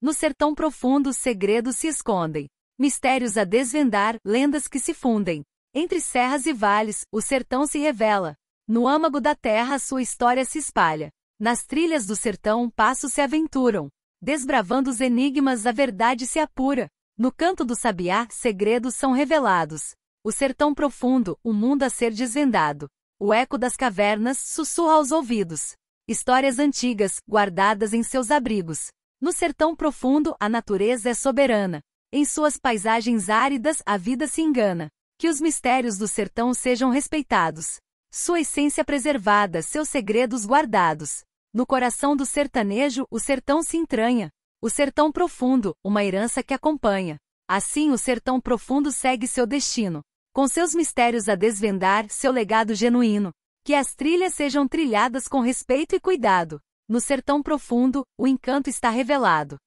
No sertão profundo segredos se escondem. Mistérios a desvendar, lendas que se fundem. Entre serras e vales, o sertão se revela. No âmago da terra, sua história se espalha. Nas trilhas do sertão, passos se aventuram. Desbravando os enigmas, a verdade se apura. No canto do sabiá, segredos são revelados. O sertão profundo, o mundo a ser desvendado. O eco das cavernas sussurra aos ouvidos. Histórias antigas, guardadas em seus abrigos. No sertão profundo, a natureza é soberana. Em suas paisagens áridas, a vida se engana. Que os mistérios do sertão sejam respeitados. Sua essência preservada, seus segredos guardados. No coração do sertanejo, o sertão se entranha. O sertão profundo, uma herança que acompanha. Assim, o sertão profundo segue seu destino. Com seus mistérios a desvendar, seu legado genuíno. Que as trilhas sejam trilhadas com respeito e cuidado. No sertão profundo, o encanto está revelado.